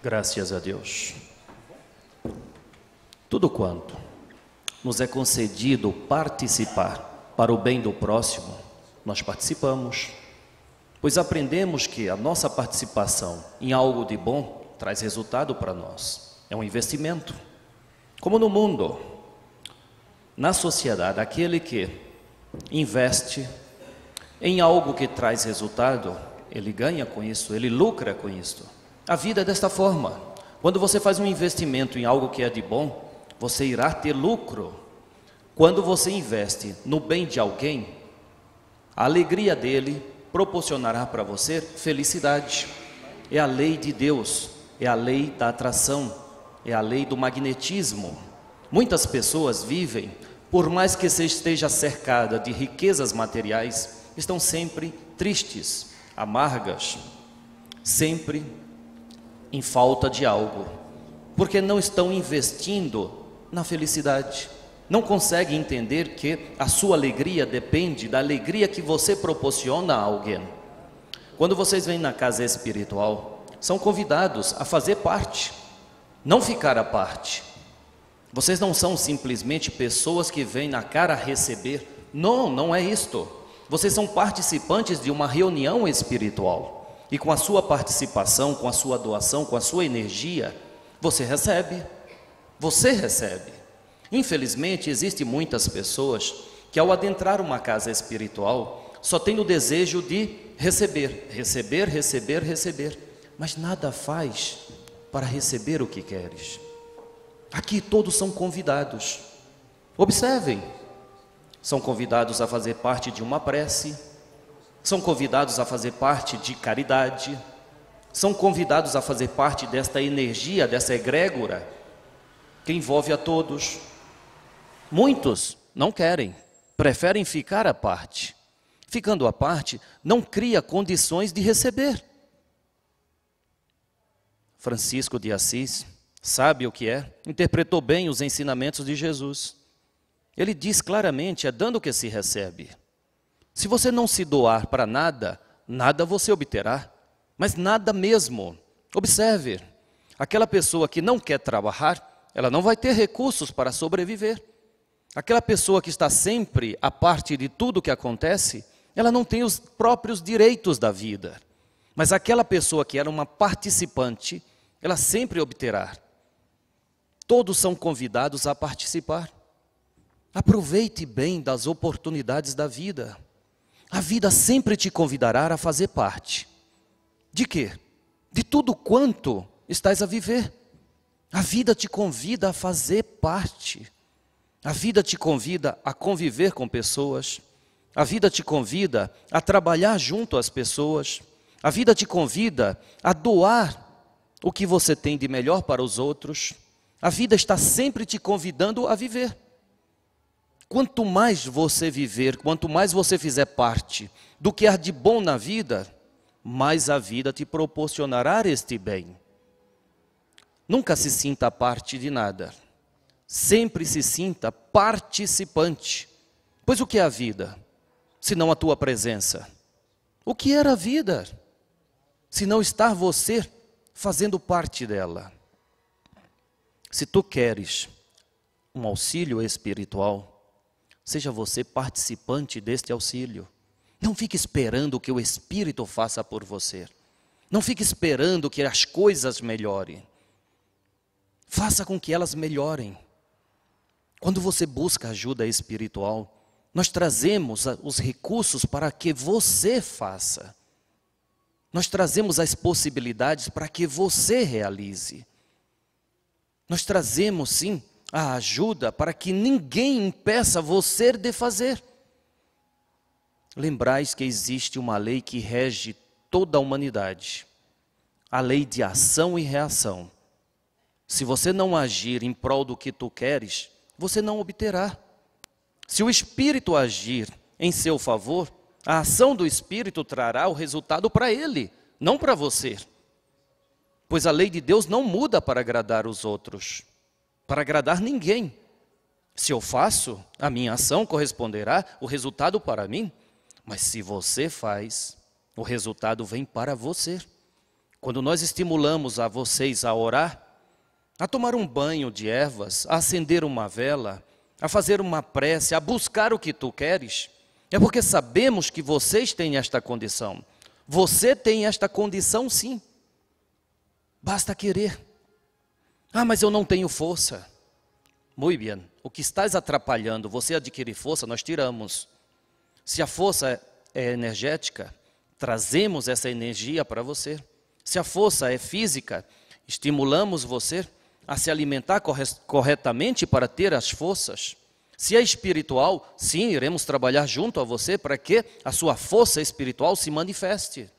Graças a Deus. Tudo quanto nos é concedido participar para o bem do próximo, nós participamos, pois aprendemos que a nossa participação em algo de bom traz resultado para nós. É um investimento. Como no mundo, na sociedade, aquele que investe em algo que traz resultado, ele ganha com isso, ele lucra com isso. A vida é desta forma. Quando você faz um investimento em algo que é de bom, você irá ter lucro. Quando você investe no bem de alguém, a alegria dele proporcionará para você felicidade. É a lei de Deus, é a lei da atração, é a lei do magnetismo. Muitas pessoas vivem, por mais que se esteja cercada de riquezas materiais, estão sempre tristes, amargas, sempre em falta de algo, porque não estão investindo na felicidade. Não consegue entender que a sua alegria depende da alegria que você proporciona a alguém. Quando vocês vêm na casa espiritual, são convidados a fazer parte, não ficar à parte. Vocês não são simplesmente pessoas que vêm na cara receber. Não, não é isto. Vocês são participantes de uma reunião espiritual. E com a sua participação, com a sua doação, com a sua energia, você recebe. Você recebe. Infelizmente, existem muitas pessoas que, ao adentrar uma casa espiritual, só têm o desejo de receber, receber, receber, receber, mas nada faz para receber o que queres. Aqui todos são convidados. Observem, são convidados a fazer parte de uma prece, são convidados a fazer parte de caridade, são convidados a fazer parte desta energia, dessa egrégora, que envolve a todos. Muitos não querem, preferem ficar à parte. Ficando à parte, não cria condições de receber. Francisco de Assis, sabe o que é, interpretou bem os ensinamentos de Jesus. Ele diz claramente: é dando que se recebe. Se você não se doar para nada, nada você obterá, mas nada mesmo. Observe, aquela pessoa que não quer trabalhar, ela não vai ter recursos para sobreviver. Aquela pessoa que está sempre à parte de tudo o que acontece, ela não tem os próprios direitos da vida. Mas aquela pessoa que era uma participante, ela sempre obterá. Todos são convidados a participar. Aproveite bem das oportunidades da vida. A vida sempre te convidará a fazer parte. De quê? De tudo quanto estás a viver. A vida te convida a fazer parte. A vida te convida a conviver com pessoas. A vida te convida a trabalhar junto às pessoas. A vida te convida a doar o que você tem de melhor para os outros. A vida está sempre te convidando a viver. Quanto mais você viver, quanto mais você fizer parte do que há de bom na vida, mais a vida te proporcionará este bem. Nunca se sinta parte de nada. Sempre se sinta participante. Pois o que é a vida, se não a tua presença? O que era a vida, se não estar você fazendo parte dela? Se tu queres um auxílio espiritual, Seja você participante deste auxílio. Não fique esperando que o Espírito faça por você. Não fique esperando que as coisas melhorem. Faça com que elas melhorem. Quando você busca ajuda espiritual, nós trazemos os recursos para que você faça. Nós trazemos as possibilidades para que você realize. Nós trazemos, sim, a ajuda para que ninguém impeça você de fazer. Lembrais que existe uma lei que rege toda a humanidade, a lei de ação e reação. Se você não agir em prol do que tu queres, você não obterá. Se o Espírito agir em seu favor, a ação do Espírito trará o resultado para ele, não para você. Pois a lei de Deus não muda para agradar os outros para agradar ninguém. Se eu faço, a minha ação corresponderá o resultado para mim. Mas se você faz, o resultado vem para você. Quando nós estimulamos a vocês a orar, a tomar um banho de ervas, a acender uma vela, a fazer uma prece, a buscar o que tu queres, é porque sabemos que vocês têm esta condição. Você tem esta condição, sim. Basta querer. Ah, mas eu não tenho força. Muito bem, o que estás atrapalhando você adquirir força, nós tiramos. Se a força é, é energética, trazemos essa energia para você. Se a força é física, estimulamos você a se alimentar corretamente para ter as forças. Se é espiritual, sim, iremos trabalhar junto a você para que a sua força espiritual se manifeste.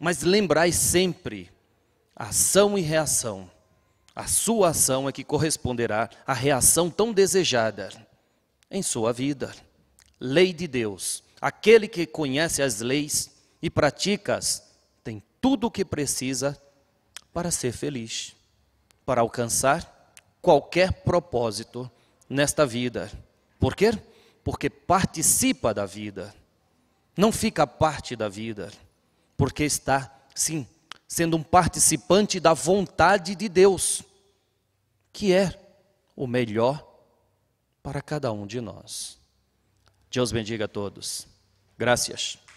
Mas lembrai sempre ação e reação. A sua ação é que corresponderá à reação tão desejada em sua vida. Lei de Deus. Aquele que conhece as leis e pratica-as tem tudo o que precisa para ser feliz, para alcançar qualquer propósito nesta vida. Por quê? Porque participa da vida, não fica parte da vida, porque está, sim, sendo um participante da vontade de Deus que é o melhor para cada um de nós. Deus bendiga a todos. Graças.